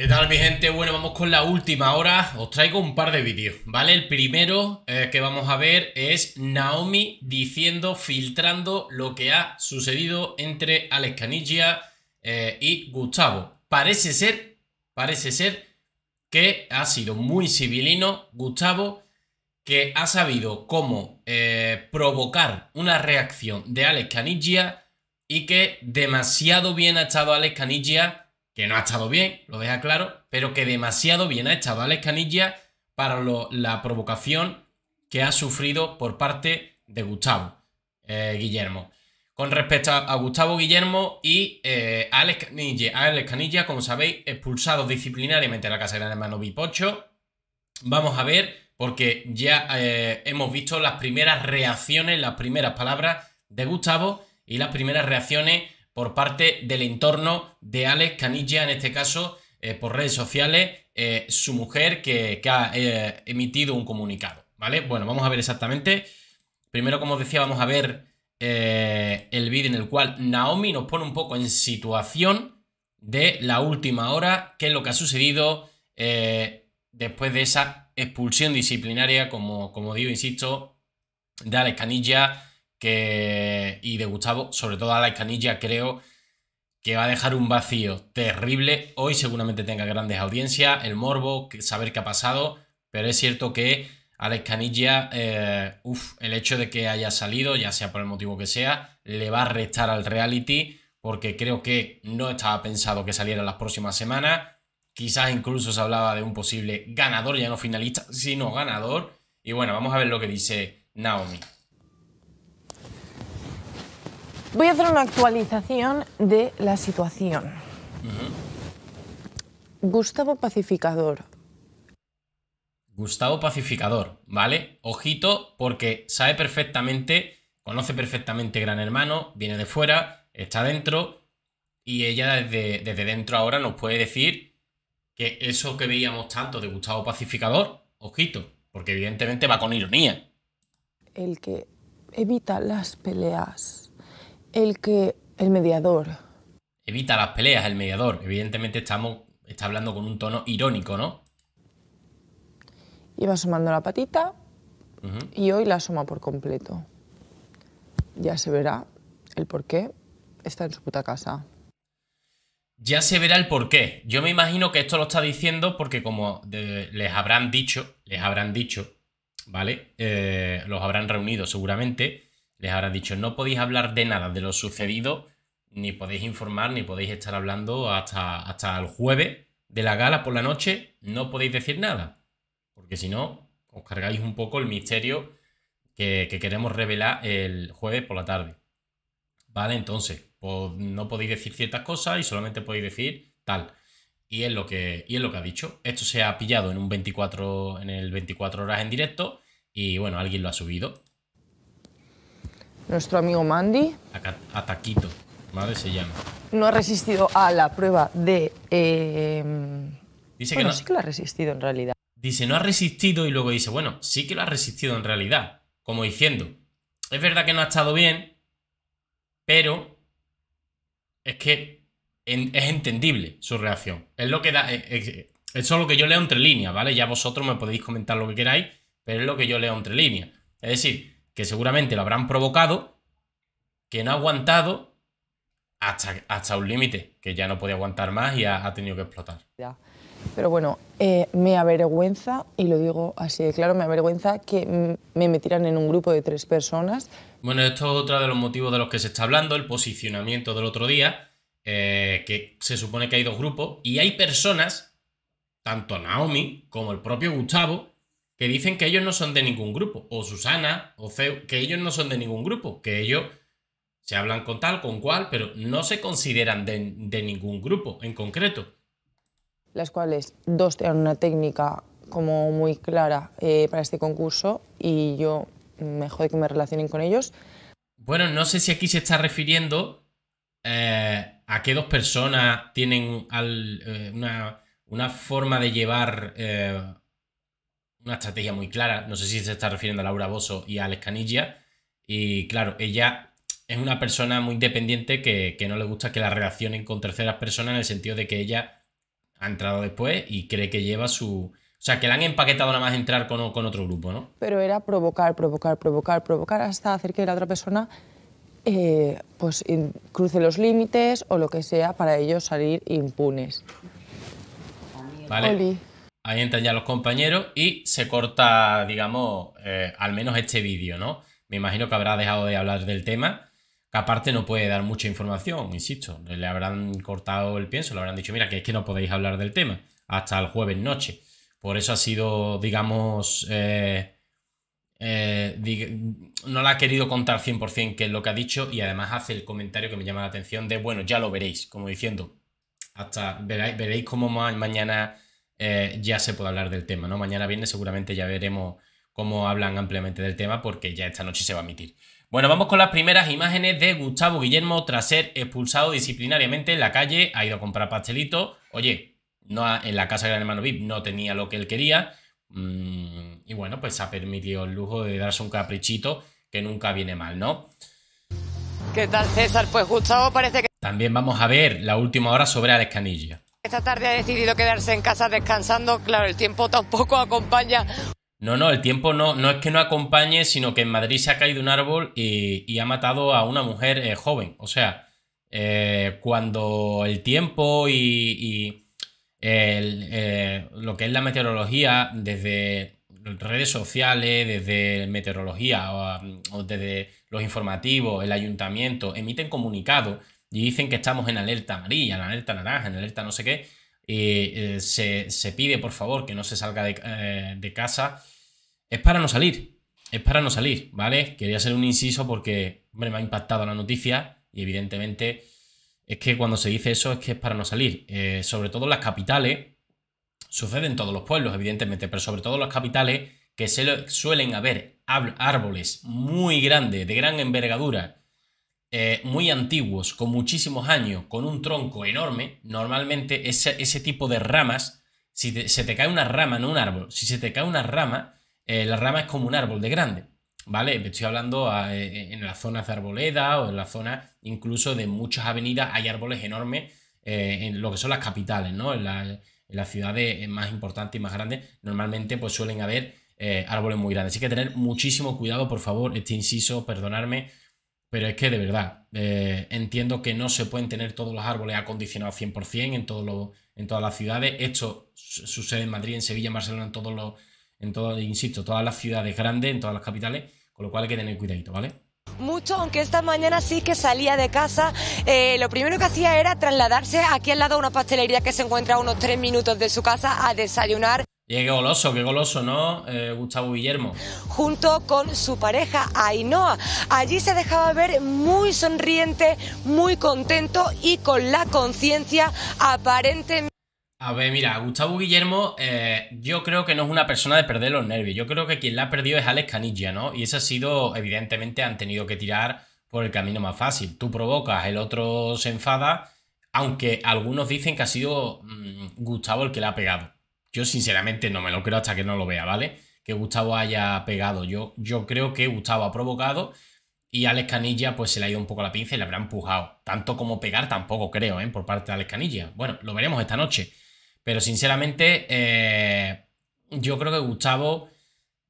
¿Qué tal mi gente? Bueno, vamos con la última hora. Os traigo un par de vídeos, ¿vale? El primero eh, que vamos a ver es Naomi diciendo, filtrando lo que ha sucedido entre Alex Caniggia eh, y Gustavo. Parece ser, parece ser que ha sido muy civilino Gustavo, que ha sabido cómo eh, provocar una reacción de Alex Caniggia y que demasiado bien ha estado Alex Caniggia no ha estado bien, lo deja claro, pero que demasiado bien ha estado Alex Canilla para la provocación que ha sufrido por parte de Gustavo eh, Guillermo. Con respecto a, Gustavo Guillermo y eh, Alex Canilla, Alex Canilla, como sabéis, expulsado disciplinariamente de la casa del hermano Bipocho. Vamos a ver, porque ya eh, hemos visto las primeras reacciones, las primeras palabras de Gustavo y las primeras reacciones por parte del entorno de Alex Canilla, en este caso eh, por redes sociales, eh, su mujer que, ha eh, emitido un comunicado. ¿Vale? Bueno, vamos a ver exactamente. Primero, como os decía, vamos a ver el vídeo en el cual Naomi nos pone un poco en situación de la última hora, qué es lo que ha sucedido después de esa expulsión disciplinaria, como, como digo, insisto, de Alex Canilla que, y de Gustavo, sobre todo a la escanilla creo que va a dejar un vacío terrible. Hoy seguramente tenga grandes audiencias, el morbo, saber qué ha pasado, pero es cierto que a la eh, uf, el hecho de que haya salido, ya sea por el motivo que sea, le va a restar al reality, porque creo que no estaba pensado que saliera las próximas semanas. Quizás incluso se hablaba de un posible ganador, ya no finalista, sino ganador. Y bueno, vamos a ver lo que dice Naomi. Voy a hacer una actualización de la situación. Gustavo Pacificador. Gustavo Pacificador, ¿vale? Ojito, porque sabe perfectamente, conoce perfectamente Gran Hermano, viene de fuera, está dentro, y ella desde, desde dentro ahora nos puede decir que eso que veíamos tanto de Gustavo Pacificador, ojito, porque evidentemente va con ironía. El que evita las peleas el que el mediador. Evita las peleas el mediador. Evidentemente estamos está hablando con un tono irónico, ¿no? Iba sumando la patita y hoy la asoma por completo. Ya se verá el por qué está en su puta casa. Ya se verá el por qué. Yo me imagino que esto lo está diciendo porque como les habrán dicho, les habrán dicho, ¿vale? Eh, los habrán reunido seguramente les habrá dicho, no podéis hablar de nada de lo sucedido, ni podéis informar, ni podéis estar hablando hasta, hasta el jueves de la gala por la noche, no podéis decir nada, porque si no, os cargáis un poco el misterio que, queremos revelar el jueves por la tarde. Vale, entonces, pues, no podéis decir ciertas cosas y solamente podéis decir tal. Y es lo que, y es lo que ha dicho. Esto se ha pillado en, un 24, en el 24 horas en directo y bueno, alguien lo ha subido nuestro amigo Mandy. Ataquito, ¿vale? Se llama. No ha resistido a la prueba de... Eh, dice que no. sí que lo ha resistido en realidad. Dice, no ha resistido y luego dice, bueno, sí que lo ha resistido en realidad. Como diciendo, es verdad que no ha estado bien, pero es que es entendible su reacción. Es lo que da... Es, eh, eh, eso es lo que yo leo entre líneas, ¿vale? Ya vosotros me podéis comentar lo que queráis, pero es lo que yo leo entre líneas. Es decir, que seguramente lo habrán provocado, que no ha aguantado hasta, un límite, que ya no puede aguantar más y ha, tenido que explotar. Ya. Pero bueno, eh, me avergüenza, y lo digo así de claro, me avergüenza que me metieran en un grupo de tres personas. Bueno, esto es otro de los motivos de los que se está hablando, el posicionamiento del otro día, eh, que se supone que hay dos grupos, y hay personas, tanto Naomi como el propio Gustavo, que dicen que ellos no son de ningún grupo, o Susana, o Feu, que ellos no son de ningún grupo, que ellos se hablan con tal, con cual, pero no se consideran de, ningún grupo en concreto. Las cuales dos tienen una técnica como muy clara eh, para este concurso y yo me jode que me relacionen con ellos. Bueno, no sé si aquí se está refiriendo eh, a qué dos personas tienen eh, una, una, forma de llevar una estrategia muy clara. No sé si se está refiriendo a Laura Bosso y a Alex Canilla. Y claro, ella es una persona muy independiente que, no le gusta que la relacionen con terceras personas en el sentido de que ella ha entrado después y cree que lleva su, o sea, que la han empaquetado nada más entrar con, otro grupo, ¿no? Pero era provocar, provocar, provocar, provocar hasta hacer que la otra persona eh, pues cruce los límites o lo que sea para ellos salir impunes. Vale. Ahí entran ya los compañeros y se corta, digamos, eh, al menos este vídeo, ¿no? Me imagino que habrá dejado de hablar del tema, que aparte no puede dar mucha información, insisto. Le habrán cortado el pienso, le habrán dicho, mira, que es que no podéis hablar del tema hasta el jueves noche. Por eso ha sido, digamos, eh, eh, no la ha querido contar 100% qué es lo que ha dicho y además hace el comentario que me llama la atención de, bueno, ya lo veréis, como diciendo, hasta veréis, cómo mañana eh, ya se puede hablar del tema, ¿no? Mañana viene seguramente ya veremos cómo hablan ampliamente del tema porque ya esta noche se va a emitir. Bueno, vamos con las primeras imágenes de Gustavo Guillermo tras ser expulsado disciplinariamente en la calle. Ha ido a comprar pastelito Oye, no en la casa de Hermano VIP no tenía lo que él quería. Mm, y bueno, pues ha permitido el lujo de darse un caprichito que nunca viene mal, ¿no? ¿Qué tal, César? Pues Gustavo parece que... También vamos a ver la última hora sobre Alex esta tarde ha decidido quedarse en casa descansando. Claro, el tiempo tampoco acompaña. No, no, el tiempo no, no es que no acompañe, sino que en Madrid se ha caído un árbol y, ha matado a una mujer eh, joven. O sea, eh, cuando el tiempo y, eh, lo que es la meteorología, desde redes sociales, desde meteorología o, o desde los informativos, el ayuntamiento, emiten comunicados y dicen que estamos en alerta amarilla, en alerta naranja, en alerta no sé qué, y eh, se, pide por favor que no se salga eh, de, casa, es para no salir, es para no salir, ¿vale? Quería hacer un inciso porque, hombre, me ha impactado la noticia y evidentemente es que cuando se dice eso es que es para no salir, eh, sobre todo las capitales, sucede en todos los pueblos, evidentemente, pero sobre todo las capitales que se suelen haber árboles muy grandes, de gran envergadura, eh, muy antiguos, con muchísimos años, con un tronco enorme, normalmente ese, ese tipo de ramas, si se te cae una rama, no un árbol, si se te cae una rama, eh, la rama es como un árbol de grande, ¿vale? Estoy hablando ah, eh, en las zonas de arboleda o en la zona incluso de muchas avenidas, hay árboles enormes en lo que son las capitales, ¿no? En, en las ciudades más importantes y más grandes, normalmente pues suelen haber árboles muy grandes. Así que tener muchísimo cuidado, por favor, este inciso, perdonarme pero es que de verdad, eh, entiendo que no se pueden tener todos los árboles acondicionados 100% en, todo en todas las ciudades. Esto sucede en Madrid, en Sevilla, en Barcelona, en todos los, en todo, insisto, todas las ciudades grandes, en todas las capitales, con lo cual hay que tener cuidadito, ¿vale? mucho, aunque esta mañana sí que salía de casa. Eh, lo primero que hacía era trasladarse aquí al lado a una pastelería que se encuentra a unos tres minutos de su casa a desayunar qué goloso, qué goloso, ¿no? Eh, Gustavo Guillermo. Junto con su pareja Ainhoa. Allí se dejaba ver muy sonriente, muy contento y con la conciencia aparentemente. A ver, mira, Gustavo Guillermo, eh, yo creo que no es una persona de perder los nervios. Yo creo que quien la ha perdido es Alex Canilla, ¿no? Y eso ha sido, evidentemente, han tenido que tirar por el camino más fácil. Tú provocas, el otro se enfada, aunque algunos dicen que ha sido mm, Gustavo el que la ha pegado. Yo sinceramente no me lo creo hasta que no lo vea, ¿vale? Que Gustavo haya pegado. Yo, yo creo que Gustavo ha provocado y a Alex Canilla pues se le ha ido un poco la pinza y le habrá empujado. Tanto como pegar tampoco creo, ¿eh? Por parte de Alex Canilla. Bueno, lo veremos esta noche. Pero sinceramente eh, yo creo que Gustavo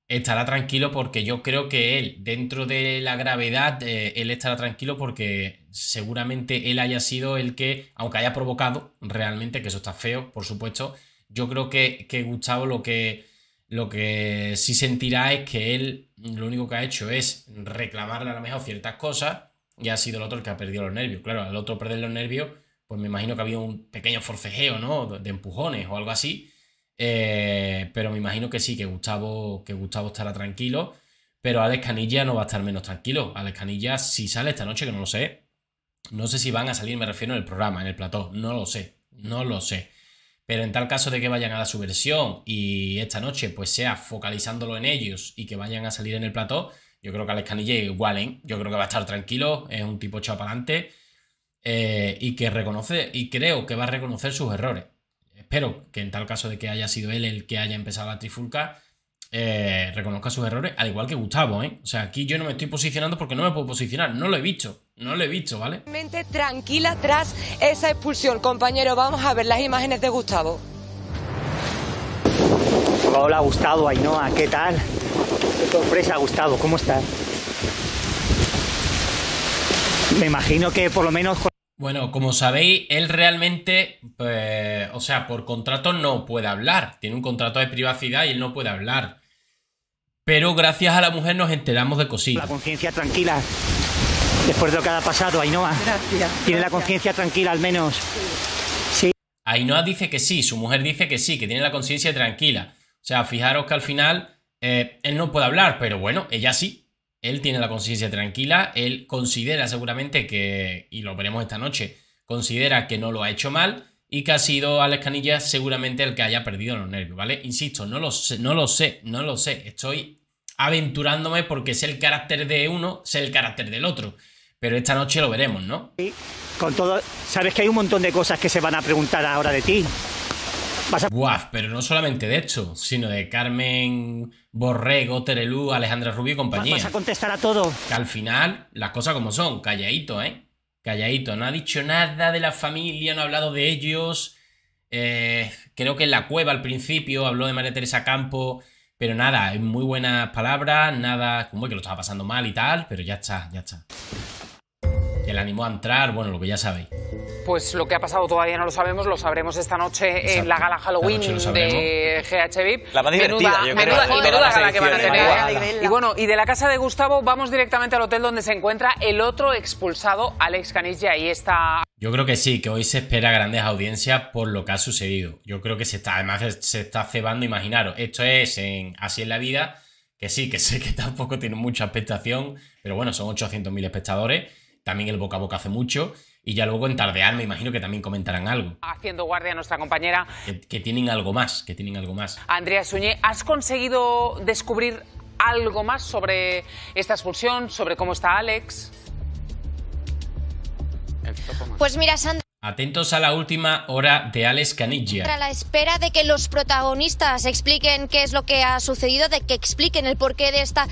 estará tranquilo porque yo creo que él, dentro de la gravedad, eh, él estará tranquilo porque seguramente él haya sido el que, aunque haya provocado realmente, que eso está feo, por supuesto, yo creo que, Gustavo lo que, lo que sí sentirá es que él lo único que ha hecho es reclamarle a lo mejor ciertas cosas y ha sido el otro el que ha perdido los nervios. Claro, al otro perder los nervios, pues me imagino que había un pequeño forcejeo, ¿no? De empujones o algo así. Eh, pero me imagino que sí, que Gustavo, que Gustavo estará tranquilo. Pero Alex Canilla no va a estar menos tranquilo. Alex Canilla, si sale esta noche, que no lo sé, no sé si van a salir, me refiero, en el programa, en el plató. No lo sé, no lo sé. Pero en tal caso de que vayan a la subversión y esta noche pues sea focalizándolo en ellos y que vayan a salir en el plató, yo creo que Alex Canille igual, ¿eh? yo creo que va a estar tranquilo, es un tipo echado eh, y que reconoce, y creo que va a reconocer sus errores. Espero que en tal caso de que haya sido él el que haya empezado la trifulca, eh, reconozca sus errores, al igual que Gustavo, ¿eh? O sea, aquí yo no me estoy posicionando porque no me puedo posicionar, no lo he visto. No lo he visto, ¿vale? Mente tranquila tras esa expulsión, compañero. Vamos a ver las imágenes de Gustavo. Hola, Gustavo Ainhoa, ¿qué tal? Qué sorpresa, Gustavo, ¿cómo estás? Me imagino que por lo menos... Bueno, como sabéis, él realmente, pues, o sea, por contrato no puede hablar. Tiene un contrato de privacidad y él no puede hablar. Pero gracias a la mujer nos enteramos de cositas. La conciencia tranquila, después de lo que ha pasado, Ainhoa. Tiene la conciencia tranquila al menos. Sí. Ainhoa dice que sí, su mujer dice que sí, que tiene la conciencia tranquila. O sea, fijaros que al final eh, él no puede hablar, pero bueno, ella sí. Él tiene la conciencia tranquila, él considera seguramente que, y lo veremos esta noche, considera que no lo ha hecho mal y que ha sido Alex Canilla, seguramente el que haya perdido los nervios, ¿vale? Insisto, no lo sé, no lo sé, no lo sé. Estoy aventurándome porque sé el carácter de uno, sé el carácter del otro. Pero esta noche lo veremos, ¿no? Sí, con todo. Sabes que hay un montón de cosas que se van a preguntar ahora de ti. Vas a... Guau, pero no solamente de esto, sino de Carmen Borrego, Terelu, Alejandra Rubio y compañía. Vas a contestar a todo. al final, las cosas como son, calladito, ¿eh? Calladito, no ha dicho nada de la familia, no ha hablado de ellos. Eh, creo que en la cueva al principio habló de María Teresa Campo pero nada, muy buenas palabras, nada como que lo estaba pasando mal y tal, pero ya está, ya está que le animó a entrar, bueno, lo que ya sabéis. Pues lo que ha pasado todavía no lo sabemos, lo sabremos esta noche en la gala Halloween de GH VIP. La menuda, yo Menuda, gala que van a tener. Y bueno, y de la casa de Gustavo vamos directamente al hotel donde se encuentra el otro expulsado, Alex Canis, y ahí está... Yo creo que sí, que hoy se espera grandes audiencias por lo que ha sucedido. Yo creo que se está, además se está cebando, imaginaros, esto es en Así es la vida, que sí, que sé que tampoco tiene mucha expectación, pero bueno, son 800.000 espectadores también el boca a boca hace mucho. Y ya luego en Tardear me imagino que también comentarán algo. Haciendo guardia a nuestra compañera. Que, tienen algo más, que tienen algo más. Andrea Suñé, ¿has conseguido descubrir algo más sobre esta expulsión, sobre cómo está Alex? Pues mira, Sandra. Atentos a la última hora de Alex Caniggia. A la espera de que los protagonistas expliquen qué es lo que ha sucedido, de que expliquen el porqué de esta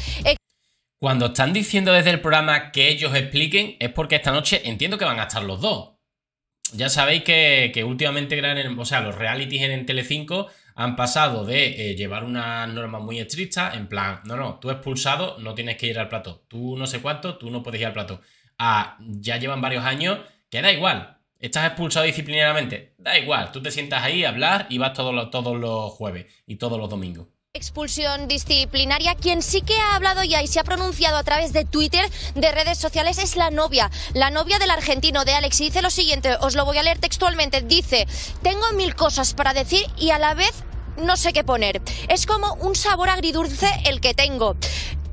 cuando están diciendo desde el programa que ellos expliquen, es porque esta noche entiendo que van a estar los dos. Ya sabéis que, últimamente o sea, los realities en, tele Telecinco han pasado de eh, llevar una norma muy estricta, en plan, no, no, tú expulsado, no tienes que ir al plato. Tú no sé cuánto, tú no puedes ir al plato. A, ya llevan varios años que da igual. Estás expulsado disciplinariamente. Da igual, tú te sientas ahí a hablar y vas todos los, todos los jueves y todos los domingos. Expulsión disciplinaria. Quien sí que ha hablado ya y se ha pronunciado a través de Twitter, de redes sociales, es la novia, la novia del argentino de Alex. Y dice lo siguiente, os lo voy a leer textualmente. Dice, tengo mil cosas para decir y a la vez no sé qué poner. Es como un sabor agridulce el que tengo.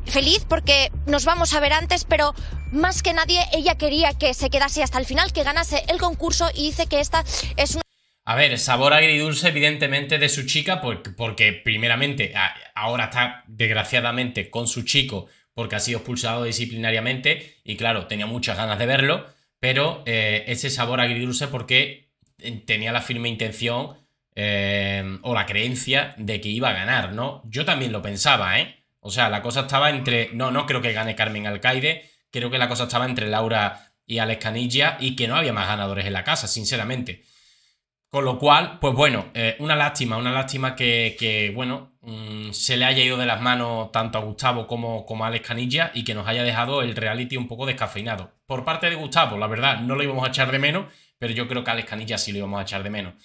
Feliz porque nos vamos a ver antes, pero más que nadie ella quería que se quedase hasta el final, que ganase el concurso y dice que esta es una... A ver, sabor agridulce, evidentemente, de su chica, porque, porque primeramente ahora está desgraciadamente con su chico porque ha sido expulsado disciplinariamente y claro, tenía muchas ganas de verlo, pero eh, ese sabor agridulce porque eh, tenía la firme intención eh, o la creencia de que iba a ganar, ¿no? Yo también lo pensaba, ¿eh? O sea, la cosa estaba entre... No, no creo que gane Carmen Alcaide, creo que la cosa estaba entre Laura y Alex Canilla y que no había más ganadores en la casa, sinceramente. Con lo cual, pues bueno, eh, una lástima, una lástima que, bueno, mm, se le haya ido de las manos tanto a Gustavo como, como a Alex Canilla y que nos haya dejado el reality un poco descafeinado. Por parte de Gustavo, la verdad, no lo íbamos a echar de menos, pero yo creo que a Alex Canilla sí lo íbamos a echar de menos.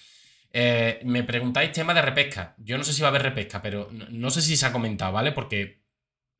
Eh, me preguntáis tema de repesca. Yo no sé si va a haber repesca, pero no, sé si se ha comentado, ¿vale? Porque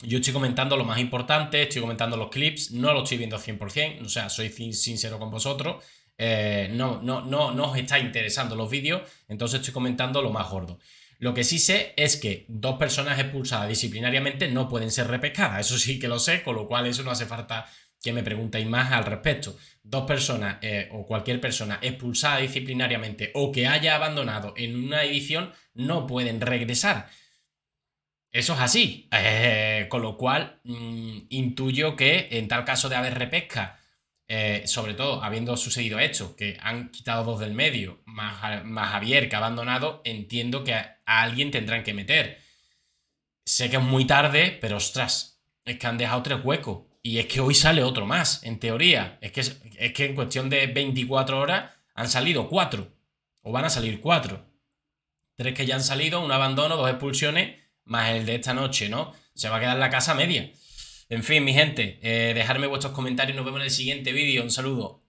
yo estoy comentando lo más importante, estoy comentando los clips, no lo estoy viendo 100%, o sea, soy sincero con vosotros eh, no, no, no, os está interesando los vídeos, entonces estoy comentando lo más gordo. Lo que sí sé es que dos personas expulsadas disciplinariamente no pueden ser repescadas, eso sí que lo sé, con lo cual eso no hace falta que me preguntéis más al respecto. Dos personas eh, o cualquier persona expulsada disciplinariamente o que haya abandonado en una edición no pueden regresar. Eso es así, eh, con lo cual mm, intuyo que en tal caso de haber repesca eh, sobre todo habiendo sucedido hecho que han quitado dos del medio, más, más Javier que ha abandonado, entiendo que a, alguien tendrán que meter. Sé que es muy tarde, pero ostras, es que han dejado tres huecos. Y es que hoy sale otro más, en teoría. Es que, es que en cuestión de 24 horas han salido cuatro. O van a salir cuatro. Tres que ya han salido, un abandono, dos expulsiones, más el de esta noche, ¿no? Se va a quedar la casa media. En fin, mi gente, eh, dejadme vuestros comentarios. Nos vemos en el siguiente vídeo. Un saludo.